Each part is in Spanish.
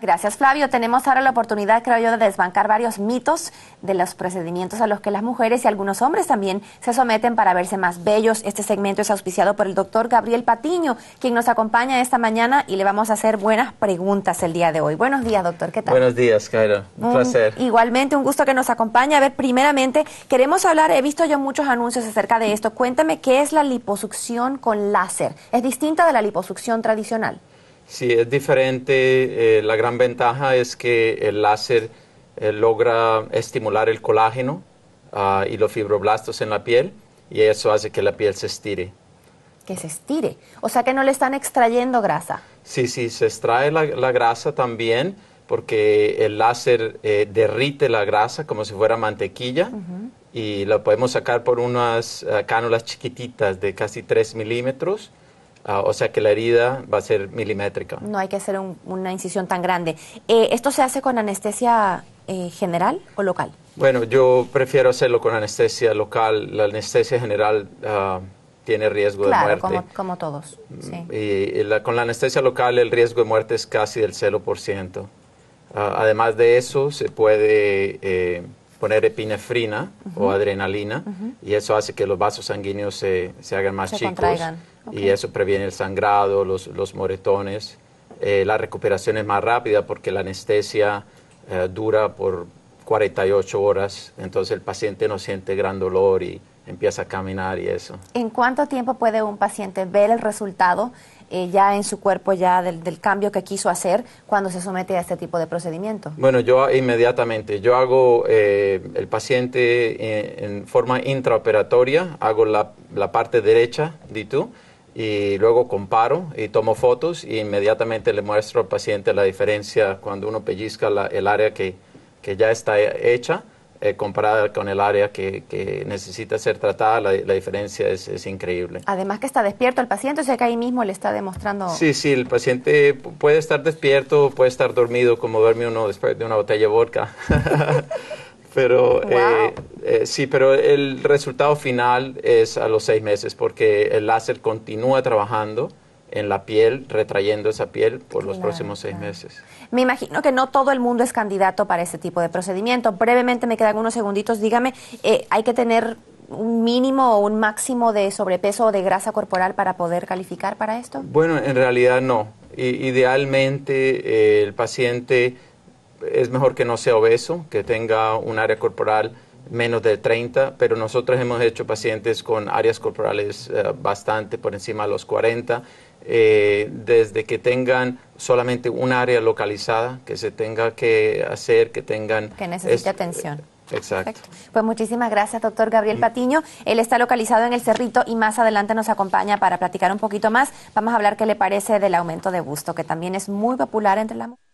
Gracias, Flavio. Tenemos ahora la oportunidad, creo yo, de desbancar varios mitos de los procedimientos a los que las mujeres y algunos hombres también se someten para verse más bellos. Este segmento es auspiciado por el doctor Gabriel Patiño, quien nos acompaña esta mañana y le vamos a hacer buenas preguntas el día de hoy. Buenos días, doctor. ¿Qué tal? Buenos días, Cairo. Un placer. igualmente, un gusto que nos acompañe. A ver, primeramente, queremos hablar, he visto yo muchos anuncios acerca de esto. Cuéntame qué es la liposucción con láser. ¿Es distinta de la liposucción tradicional? Sí, es diferente. Eh, la gran ventaja es que el láser eh, logra estimular el colágeno ah, y los fibroblastos en la piel y eso hace que la piel se estire. Que se estire. O sea que no le están extrayendo grasa. Sí, sí, se extrae la, grasa también porque el láser eh, derrite la grasa como si fuera mantequilla y la podemos sacar por unas ah, cánulas chiquititas de casi 3 milímetros Ah, o sea que la herida va a ser milimétrica. No hay que hacer una incisión tan grande. Eh, ¿Esto se hace con anestesia eh, general o local? Bueno, yo prefiero hacerlo con anestesia local. La anestesia general ah, tiene riesgo de muerte. Claro, como, todos. Mm, y, con la anestesia local el riesgo de muerte es casi del 0%. ciento. Ah, además de eso, se puede eh, poner epinefrina o adrenalina y eso hace que los vasos sanguíneos se, hagan más se chicos. Y eso previene el sangrado, los, moretones. Eh, la recuperación es más rápida porque la anestesia eh, dura por 48 horas, entonces el paciente no siente gran dolor y empieza a caminar y eso. ¿En cuánto tiempo puede un paciente ver el resultado eh, ya en su cuerpo, ya del, cambio que quiso hacer cuando se somete a este tipo de procedimiento? Bueno, yo inmediatamente, yo hago el paciente en, forma intraoperatoria, hago la, la parte derecha, di tú, y luego comparo y tomo fotos e inmediatamente le muestro al paciente la diferencia cuando uno pellizca el área que, que, ya está hecha eh, comparada con el área que, que necesita ser tratada, la, diferencia es, es, increíble. Además que está despierto el paciente, o sea que ahí mismo le está demostrando... Sí, sí, el paciente puede estar despierto, puede estar dormido, como duerme uno después de una botella de vodka. Pero eh, eh, sí, pero el resultado final es a los seis meses porque el láser continúa trabajando en la piel, retrayendo esa piel por los próximos seis meses. Me imagino que no todo el mundo es candidato para este tipo de procedimiento. Brevemente, me quedan unos segunditos. Dígame, eh, ¿hay que tener un mínimo o un máximo de sobrepeso o de grasa corporal para poder calificar para esto? Bueno, en realidad no. idealmente el paciente es mejor que no sea obeso, que tenga un área corporal menos de 30, pero nosotros hemos hecho pacientes con áreas corporales eh, bastante por encima de los 40, eh, desde que tengan solamente un área localizada, que se tenga que hacer, que tengan... Que necesite eh, atención. Exacto. Pues muchísimas gracias, doctor Gabriel mm. Patiño. Él está localizado en el Cerrito y más adelante nos acompaña para platicar un poquito más. Vamos a hablar qué le parece del aumento de gusto, que también es muy popular entre la mujer.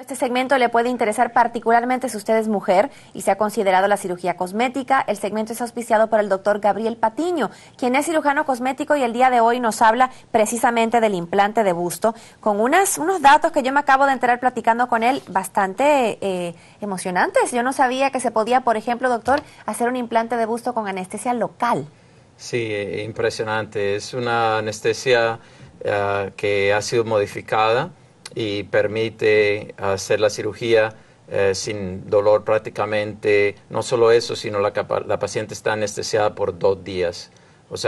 Este segmento le puede interesar particularmente si usted es mujer y se ha considerado la cirugía cosmética. El segmento es auspiciado por el doctor Gabriel Patiño, quien es cirujano cosmético y el día de hoy nos habla precisamente del implante de busto, con unas, unos datos que yo me acabo de enterar platicando con él bastante eh, emocionantes. Yo no sabía que se podía, por ejemplo, doctor, hacer un implante de busto con anestesia local. Sí, eh, impresionante. Es una anestesia eh, que ha sido modificada y permite hacer la cirugía eh, sin dolor prácticamente. No solo eso, sino la, la paciente está anestesiada por dos días.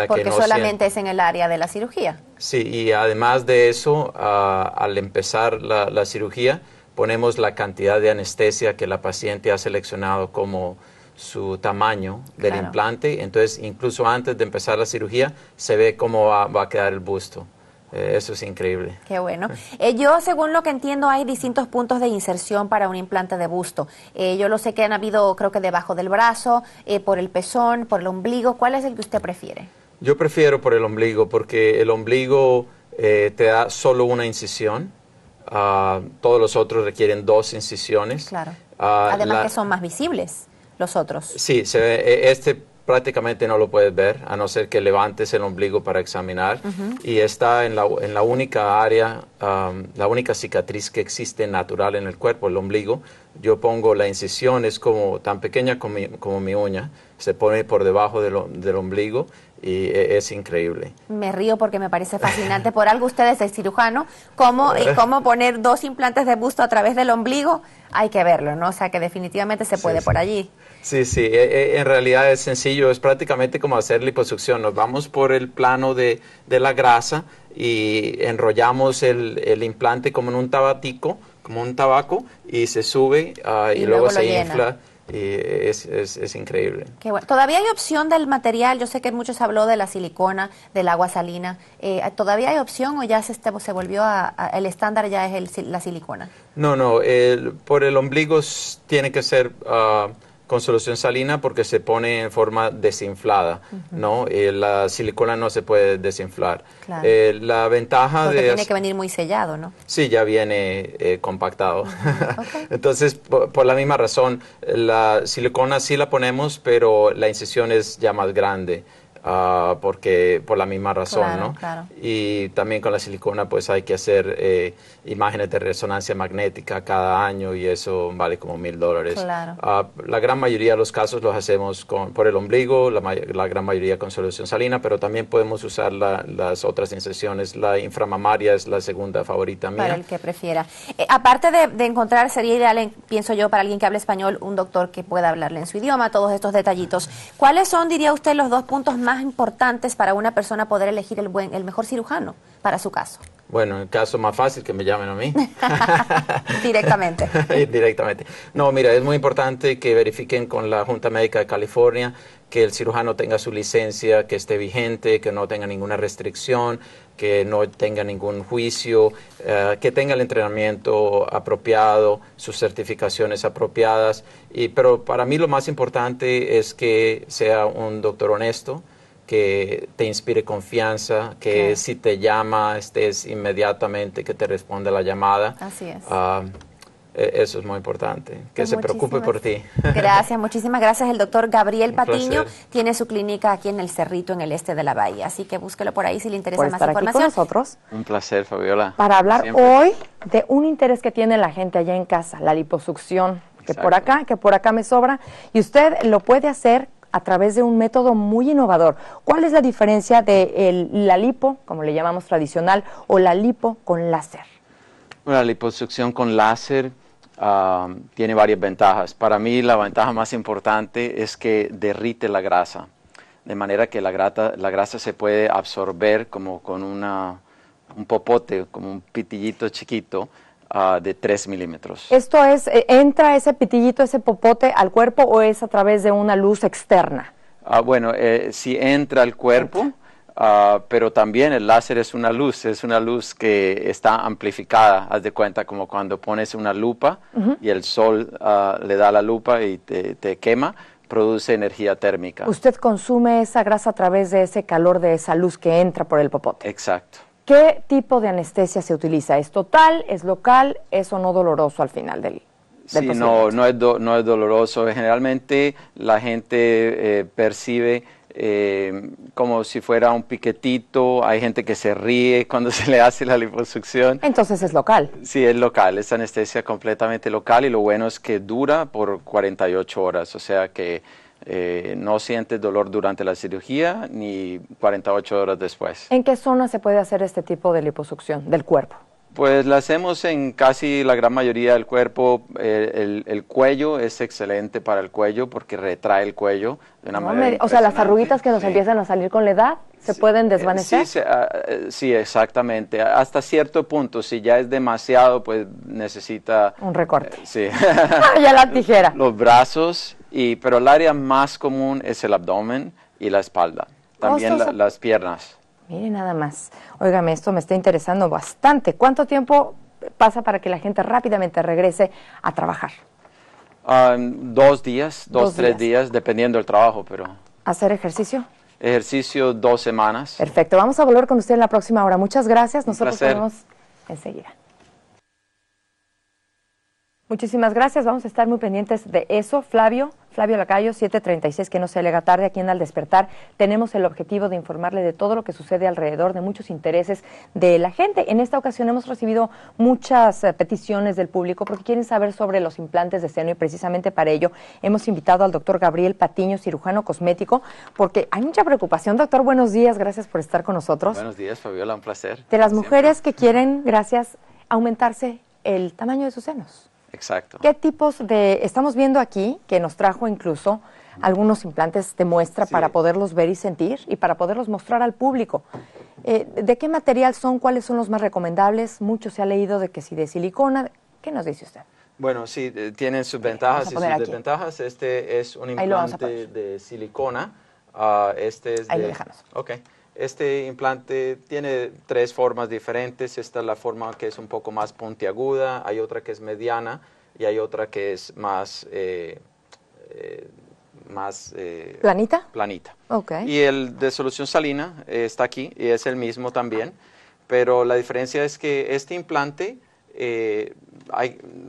Porque solamente es en el área de la cirugía. Sí, y además de eso, al empezar la, cirugía, ponemos la cantidad de anestesia que la paciente ha seleccionado como su tamaño del implante. Entonces, incluso antes de empezar la cirugía, se ve cómo va a quedar el busto. Eh, eso es increíble. Qué bueno. Eh, yo, según lo que entiendo, hay distintos puntos de inserción para un implante de busto. Eh, yo lo sé que han habido, creo que debajo del brazo, por el pezón, por el ombligo. ¿Cuál es el que usted prefiere? Yo prefiero por el ombligo, porque el ombligo te da solo una incisión. Ah, todos los otros requieren dos incisiones. Claro. Ah, Además que son más visibles los otros. Sí, se ve, e, este prácticamente no lo puedes ver, a no ser que levantes el ombligo para examinar. Y está en la, única área, la única cicatriz que existe natural en el cuerpo, el ombligo. Yo pongo la incisión, es como tan pequeña como mi, uña, se pone por debajo del ombligo y e, es, increíble. Me río porque me parece fascinante. Por algo ustedes, es cirujano. ¿Cómo, ¿Cómo poner dos implantes de busto a través del ombligo? Hay que verlo, ¿no? O sea que definitivamente se puede por allí. Sí, sí, e, e, en realidad es sencillo, es prácticamente como hacer liposucción. Nos vamos por el plano de, la grasa y enrollamos el, implante como en un tabatico, como un tabaco, y se sube ah, y, luego, se infla y es, es, increíble. Todavía hay opción del material, yo sé que muchos habló de la silicona, del agua salina, eh, ¿todavía hay opción o ya se, se volvió a, el estándar ya es la silicona? No, no, por el ombligo tiene que ser... Ah, con solución salina porque se pone en forma desinflada, ¿no? Eh, la silicona no se puede desinflar. Claro. Eh, la ventaja porque de... tiene que venir muy sellado, ¿no? Sí, ya viene eh, compactado. Entonces, por, la misma razón, la silicona sí la ponemos, pero la incisión es ya más grande. Uh, porque por la misma razón, ¿no? Claro. Y también con la silicona pues hay que hacer imágenes de resonancia magnética cada año y eso vale como mil dólares. Ah, la gran mayoría de los casos los hacemos con, por el ombligo, la, gran mayoría con solución salina, pero también podemos usar las otras inserciones. La inframamaria es la segunda favorita mía. Para el que prefiera. Eh, aparte de, encontrar, sería ideal, pienso yo, para alguien que hable español, un doctor que pueda hablarle en su idioma, todos estos detallitos. ¿Cuáles son, diría usted, los dos puntos más importantes para una persona poder elegir el, buen, el mejor cirujano para su caso? Bueno, el caso más fácil que me llamen a mí. Directamente. Directamente. No, mira, es muy importante que verifiquen con la Junta Médica de California que el cirujano tenga su licencia, que esté vigente, que no tenga ninguna restricción, que no tenga ningún juicio, eh, que tenga el entrenamiento apropiado, sus certificaciones apropiadas. Y, pero para mí lo más importante es que sea un doctor honesto, que te inspire confianza, que si te llama estés inmediatamente, que te responda la llamada. Así es. Ah, e, eso es muy importante, que pues se preocupe por ti. Gracias, muchísimas gracias. El doctor Gabriel Patiño tiene su clínica aquí en El Cerrito, en el este de la bahía, así que búsquelo por ahí si le interesa por más estar Aquí con nosotros. Un placer, Fabiola. Para hablar hoy de un interés que tiene la gente allá en casa, la liposucción, que por acá, que por acá me sobra, y usted lo puede hacer a través de un método muy innovador. ¿Cuál es la diferencia de la lipo, como le llamamos tradicional, o la lipo con láser? la liposucción con láser ah, tiene varias ventajas. Para mí la ventaja más importante es que derrite la grasa, de manera que la, la grasa se puede absorber como con una, un popote, como un pitillito chiquito Ah, de 3 milímetros. ¿Esto es, eh, entra ese pitillito, ese popote al cuerpo o es a través de una luz externa? Ah, bueno, eh, si entra al cuerpo, ah, pero también el láser es una luz, es una luz que está amplificada, haz de cuenta como cuando pones una lupa y el sol ah, le da la lupa y te, te quema, produce energía térmica. Usted consume esa grasa a través de ese calor, de esa luz que entra por el popote. Exacto. ¿Qué tipo de anestesia se utiliza? ¿Es total? ¿Es local? ¿Es o no doloroso al final del, del sí, no, no es, no es doloroso. Generalmente la gente eh, percibe eh, como si fuera un piquetito, hay gente que se ríe cuando se le hace la liposucción. Entonces es local. Sí, es local, es anestesia completamente local y lo bueno es que dura por 48 horas, o sea que eh, no sientes dolor durante la cirugía ni 48 horas después. ¿En qué zona se puede hacer este tipo de liposucción del cuerpo? Pues la hacemos en casi la gran mayoría del cuerpo. el, cuello es excelente para el cuello porque retrae el cuello de una manera. o sea, las arruguitas que nos empiezan a salir con la edad se pueden eh, desvanecer. Ah, eh, sí, exactamente. Hasta cierto punto, si ya es demasiado, pues necesita. Un recorte. sí. Ah, ya la tijera. Los brazos y, pero el área más común es el abdomen y la espalda, también las piernas. Mire nada más. Óigame, esto me está interesando bastante. ¿Cuánto tiempo pasa para que la gente rápidamente regrese a trabajar? Ah, dos días, dos, tres días. dependiendo del trabajo, pero... ¿Hacer ejercicio? Ejercicio dos semanas. Perfecto. Vamos a volver con usted en la próxima hora. Muchas gracias. Nosotros nos vemos enseguida. Muchísimas gracias. Vamos a estar muy pendientes de eso. Flavio, Flavio Lacayo, 736, que no se alega tarde aquí en Al Despertar. Tenemos el objetivo de informarle de todo lo que sucede alrededor de muchos intereses de la gente. En esta ocasión hemos recibido muchas eh, peticiones del público porque quieren saber sobre los implantes de seno y precisamente para ello hemos invitado al doctor Gabriel Patiño, cirujano cosmético, porque hay mucha preocupación. Doctor, buenos días. Gracias por estar con nosotros. Buenos días, Fabiola. Un placer. De las mujeres que quieren, gracias, aumentarse el tamaño de sus senos. Exacto. ¿Qué tipos de... Estamos viendo aquí que nos trajo incluso algunos implantes de muestra para poderlos ver y sentir y para poderlos mostrar al público. Eh, ¿De qué material son? ¿Cuáles son los más recomendables? Mucho se ha leído de que si de silicona. ¿Qué nos dice usted? Bueno, sí, eh, tienen sus ventajas y sus desventajas. Este es un implante de silicona. Uh, este es de... Ok. Este implante tiene tres formas diferentes. Esta es la forma que es un poco más puntiaguda, hay otra que es mediana y hay otra que es más... Eh, eh, más... Eh, ¿Planita? Planita. Okay. Y el de solución salina está aquí y es el mismo también, pero la diferencia es que este implante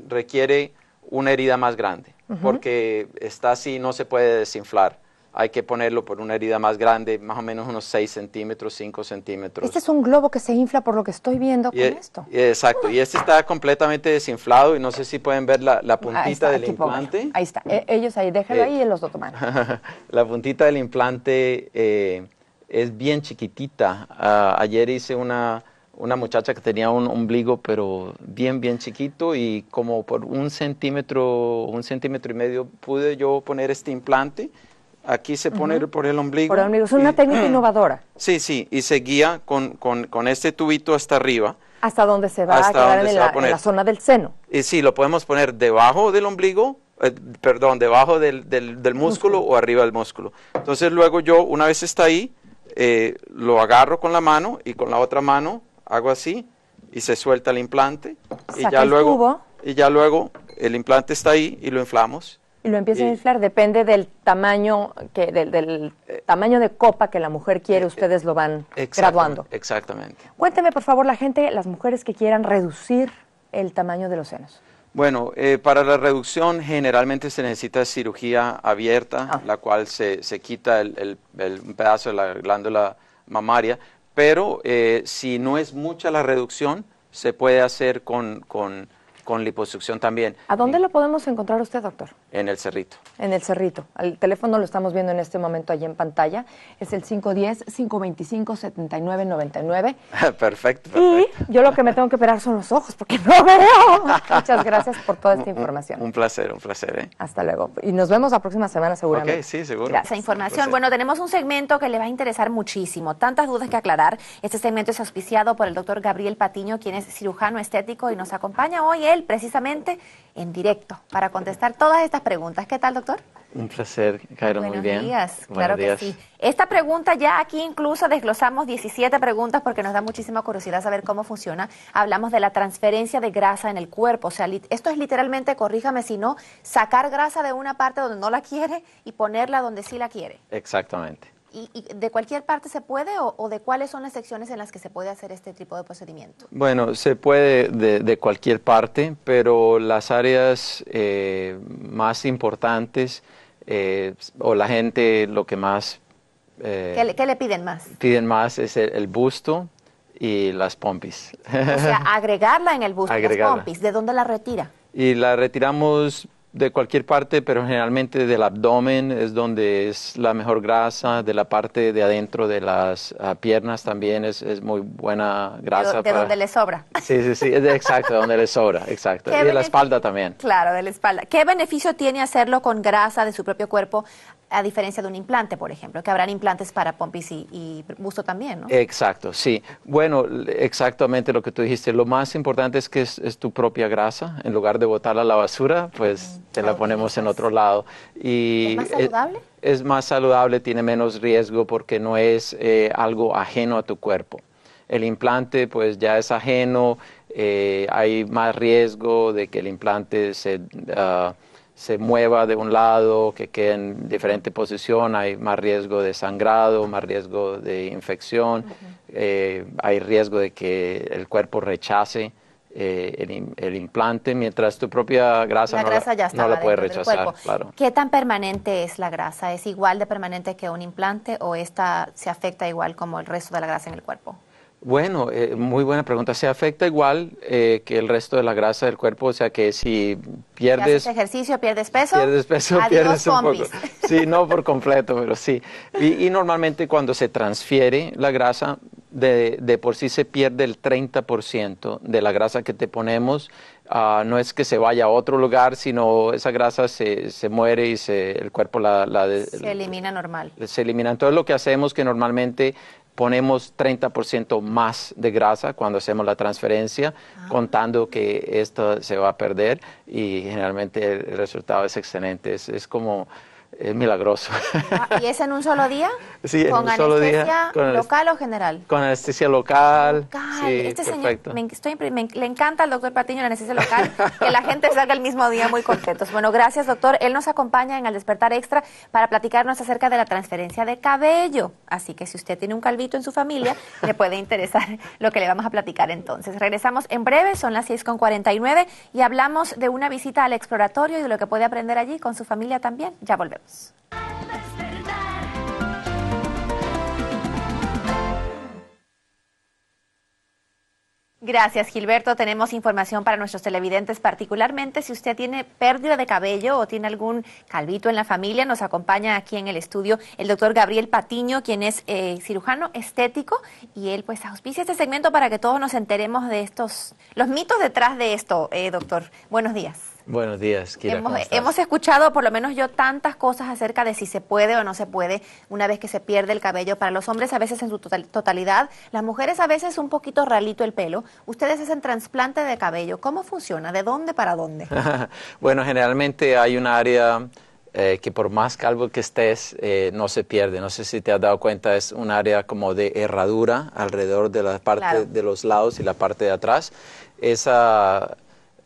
requiere una herida más grande porque está así, no se puede desinflar hay que ponerlo por una herida más grande, más o menos unos 6 centímetros, 5 centímetros. Este es un globo que se infla por lo que estoy viendo con e- esto. Exacto, y este está completamente desinflado y no sé si pueden ver la, puntita del implante. Ahí está, e- ellos ahí, déjalo eh. ahí y los dos toman. la puntita del implante eh, es bien chiquitita. Ah, ayer hice una, una muchacha que tenía un ombligo pero bien, bien chiquito y como por un centímetro, un centímetro y medio pude yo poner este implante. Aquí se pone por el ombligo. Por el ombligo. Es una técnica innovadora. Sí, sí, y se guía con, este tubito hasta arriba. Hasta donde se va a la, poner. la, zona del seno. Y sí, lo podemos poner debajo del ombligo, eh, perdón, debajo del, del, músculo, o arriba del músculo. Entonces luego yo, una vez está ahí, eh, lo agarro con la mano y con la otra mano hago así y se suelta el implante. y ya, luego, y ya luego el implante está ahí y lo inflamos y lo empiezan a eh, inflar, depende del tamaño del, eh, tamaño de copa que la mujer quiere, eh, ustedes lo van graduando. Exactamente. Cuénteme, por favor, la gente, las mujeres que quieran reducir el tamaño de los senos. Bueno, para la reducción generalmente se necesita cirugía abierta, ah. la cual se, quita el, pedazo de la glándula mamaria, pero si no es mucha la reducción, se puede hacer con, con, con liposucción también. ¿A dónde lo podemos encontrar usted, doctor? En el Cerrito. En el Cerrito. El teléfono lo estamos viendo en este momento allí en pantalla. Es el 510-525-7999. perfecto, perfecto. Y yo lo que me tengo que esperar son los ojos porque no veo. Muchas gracias por toda esta información. Un, placer, un placer. ¿eh? Hasta luego. Y nos vemos la próxima semana seguramente. Ok, sí, seguro. Gracias. información. Bueno, tenemos un segmento que le va a interesar muchísimo. Tantas dudas que aclarar. Este segmento es auspiciado por el doctor Gabriel Patiño, quien es cirujano estético y nos acompaña hoy él precisamente en directo para contestar todas estas preguntas. ¿Qué tal, doctor? Un placer, Cairo, muy bien. Buenos días, claro que sí. Esta pregunta ya aquí incluso desglosamos 17 preguntas porque nos da muchísima curiosidad saber cómo funciona. Hablamos de la transferencia de grasa en el cuerpo, o sea, esto es literalmente, corríjame si no, sacar grasa de una parte donde no la quiere y ponerla donde sí la quiere. Exactamente. ¿Y, de cualquier parte se puede o, de cuáles son las secciones en las que se puede hacer este tipo de procedimiento? Bueno, se puede de, cualquier parte, pero las áreas eh, más importantes eh, o la gente lo que más... Eh, ¿Qué, le, piden más? Piden más es el, busto, y las pompis. O sea, agregarla en el busto, las pompis. ¿De dónde la retira? Y la retiramos de cualquier parte, pero generalmente del abdomen es donde es la mejor grasa, de la parte de adentro de las ah, piernas también es, es, muy buena grasa. De, donde le sobra. Sí, sí, sí, exacto, de donde le sobra, exacto. Y de la espalda también. Claro, de la espalda. ¿Qué beneficio tiene hacerlo con grasa de su propio cuerpo a diferencia de un implante, por ejemplo, que habrán implantes para pompis y, busto también, ¿no? Exacto, sí. Bueno, exactamente lo que tú dijiste. Lo más importante es que es, tu propia grasa. En lugar de botarla a la basura, pues te la ponemos en pues. otro lado. Y ¿Es más eh, saludable? Es, más saludable, tiene menos riesgo porque no es eh, algo ajeno a tu cuerpo. El implante, pues ya es ajeno, eh, hay más riesgo de que el implante se... Ah, se mueva de un lado, que quede en diferente posición, hay más riesgo de sangrado, más riesgo de infección, eh, hay riesgo de que el cuerpo rechace eh, el, implante, mientras tu propia grasa, no, la, puede rechazar. ¿Qué tan permanente es la grasa? ¿Es igual de permanente que un implante o esta se afecta igual como el resto de la grasa en el cuerpo? Bueno, eh, muy buena pregunta. Se afecta igual eh, que el resto de la grasa del cuerpo, o sea que si pierdes ejercicio pierdes peso, pierdes peso, pierdes un poco. Sí, no por completo, pero sí. Y, normalmente cuando se transfiere la grasa de, de por sí se pierde el 30% de la grasa que te ponemos. Ah, no es que se vaya a otro lugar, sino esa grasa se, se muere y se, el cuerpo la, se elimina normal. Se elimina. Entonces lo que hacemos que normalmente ponemos 30% más de grasa cuando hacemos la transferencia, ah. contando que esto se va a perder y generalmente el resultado es excelente. es como es milagroso. Ah, ¿Y es en un solo día? Sí, en un solo día. ¿Con local o general? Con anestesia local. local. este perfecto. señor, me, le encanta al doctor Patiño la anestesia local, que la gente salga el mismo día muy contentos. Bueno, gracias doctor. Él nos acompaña en el despertar extra para platicarnos acerca de la transferencia de cabello. Así que si usted tiene un calvito en su familia, le puede interesar lo que le vamos a platicar entonces. Regresamos en breve, son las 6.49 y hablamos de una visita al exploratorio y de lo que puede aprender allí con su familia también. Ya volvemos. Gracias, Gilberto. Tenemos información para nuestros televidentes, particularmente si usted tiene pérdida de cabello o tiene algún calvito en la familia. Nos acompaña aquí en el estudio el doctor Gabriel Patiño, quien es eh, cirujano estético, y él pues auspicia este segmento para que todos nos enteremos de estos, los mitos detrás de esto, eh, doctor. Buenos días. Buenos días, Kira. Hemos, hemos, escuchado, por lo menos yo, tantas cosas acerca de si se puede o no se puede una vez que se pierde el cabello. Para los hombres a veces en su totalidad, las mujeres a veces un poquito ralito el pelo. Ustedes hacen trasplante de cabello. ¿Cómo funciona? ¿De dónde para dónde? bueno, generalmente hay un área eh, que por más calvo que estés, eh, no se pierde. No sé si te has dado cuenta, es un área como de herradura alrededor de la parte de los lados y la parte de atrás. Esa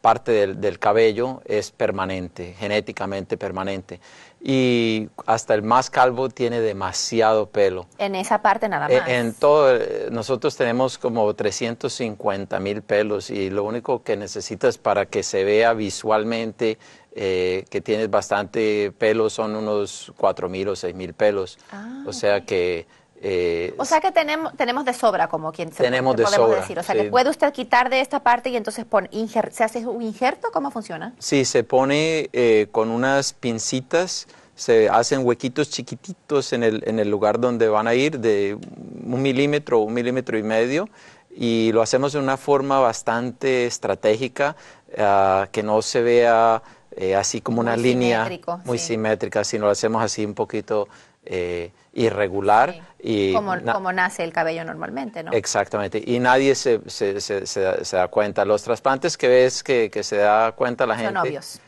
parte del, cabello es permanente, genéticamente permanente. Y hasta el más calvo tiene demasiado pelo. En esa parte nada e, más. En, todo, eh, nosotros tenemos como 350 mil pelos y lo único que necesitas para que se vea visualmente eh, que tienes bastante pelo son unos 4 mil o 6 mil pelos. Ah, o sea que eh, o sea que tenemos, tenemos de sobra, como quien se tenemos de podemos sobra, decir. O sea que puede usted quitar de esta parte y entonces se hace un injerto, ¿cómo funciona? Sí, se pone eh, con unas pincitas, se hacen huequitos chiquititos en el, lugar donde van a ir, de un milímetro, un milímetro y medio, y lo hacemos de una forma bastante estratégica, ah, que no se vea eh, así como una línea muy simétrica, sino lo hacemos así un poquito irregular. Y como, nace el cabello normalmente, ¿no? Exactamente, y nadie se, se, se, se da, cuenta. Los trasplantes que ves que, se da cuenta la Son gente... Obvios.